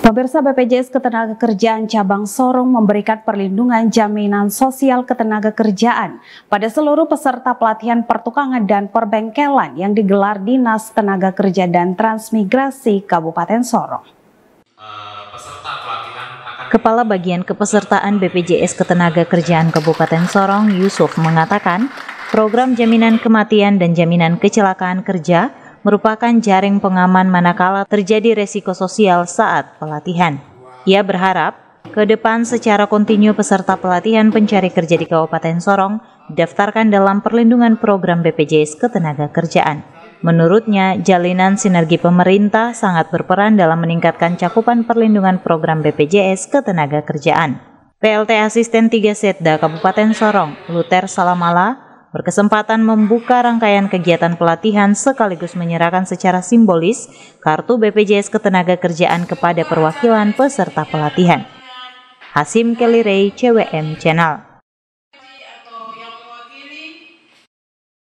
Pemirsa BPJS Ketenagakerjaan Cabang Sorong memberikan perlindungan jaminan sosial ketenagakerjaan pada seluruh peserta pelatihan pertukangan dan perbengkelan yang digelar Dinas Tenaga Kerja dan Transmigrasi Kabupaten Sorong. Kepala Bagian Kepesertaan BPJS Ketenagakerjaan Kabupaten Sorong, Yusuf, mengatakan program jaminan kematian dan jaminan kecelakaan kerja merupakan jaring pengaman manakala terjadi resiko sosial saat pelatihan. Ia berharap ke depan secara kontinu peserta pelatihan pencari kerja di Kabupaten Sorong daftarkan dalam perlindungan program BPJS Ketenagakerjaan. Menurutnya, jalinan sinergi pemerintah sangat berperan dalam meningkatkan cakupan perlindungan program BPJS Ketenagakerjaan. PLT Asisten 3 Setda Kabupaten Sorong, Luther Salamala, berkesempatan membuka rangkaian kegiatan pelatihan sekaligus menyerahkan secara simbolis kartu BPJS ketenaga kerjaan kepada perwakilan peserta pelatihan. Hasim Kelirei, CWM Channel.